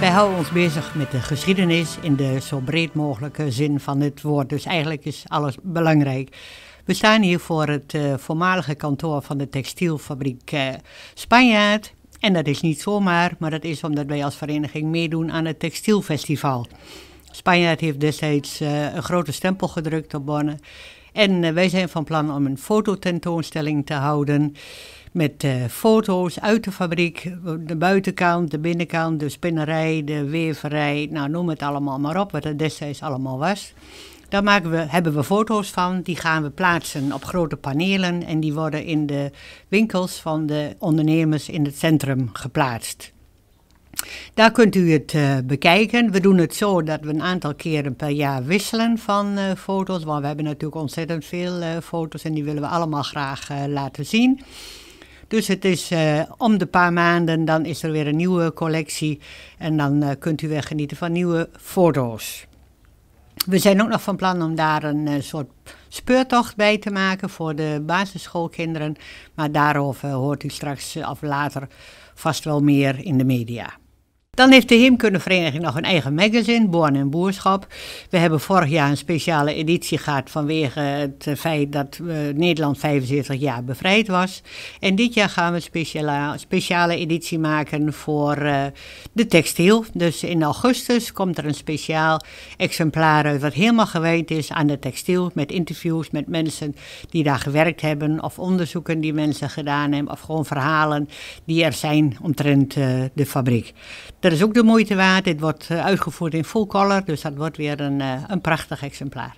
Wij houden ons bezig met de geschiedenis in de zo breed mogelijke zin van het woord. Dus eigenlijk is alles belangrijk. We staan hier voor het eh, voormalige kantoor van de textielfabriek eh, Spanjaard. En dat is niet zomaar, maar dat is omdat wij als vereniging meedoen aan het textielfestival. Spanjaard heeft destijds eh, een grote stempel gedrukt op Bonn. En wij zijn van plan om een fototentoonstelling te houden met eh, foto's uit de fabriek. De buitenkant, de binnenkant, de spinnerij, de weverij. Nou, noem het allemaal maar op, wat er destijds allemaal was. Daar maken we, hebben we foto's van, die gaan we plaatsen op grote panelen en die worden in de winkels van de ondernemers in het centrum geplaatst. Daar kunt u het eh, bekijken. We doen het zo dat we een aantal keren per jaar wisselen van eh, foto's, want we hebben natuurlijk ontzettend veel foto's en die willen we allemaal graag laten zien. Dus het is eh, om de paar maanden, dan is er weer een nieuwe collectie. En dan eh, kunt u weer genieten van nieuwe foto's. We zijn ook nog van plan om daar een eh, soort speurtocht bij te maken voor de basisschoolkinderen. Maar daarover hoort u straks of later vast wel meer in de media. Dan heeft de Vereniging nog een eigen magazine, Born en Boerschap. We hebben vorig jaar een speciale editie gehad vanwege het feit dat eh, Nederland 75 jaar bevrijd was. En dit jaar gaan we een speciale, speciale editie maken voor uh, de textiel. Dus in augustus komt er een speciaal exemplaar uit wat helemaal gewijd is aan de textiel. Met interviews met mensen die daar gewerkt hebben of onderzoeken die mensen gedaan hebben. Of gewoon verhalen die er zijn omtrent eh, de fabriek. Dat is ook de moeite waard. Dit wordt eh, uitgevoerd in full color, dus dat wordt weer een, eh, een prachtig exemplaar.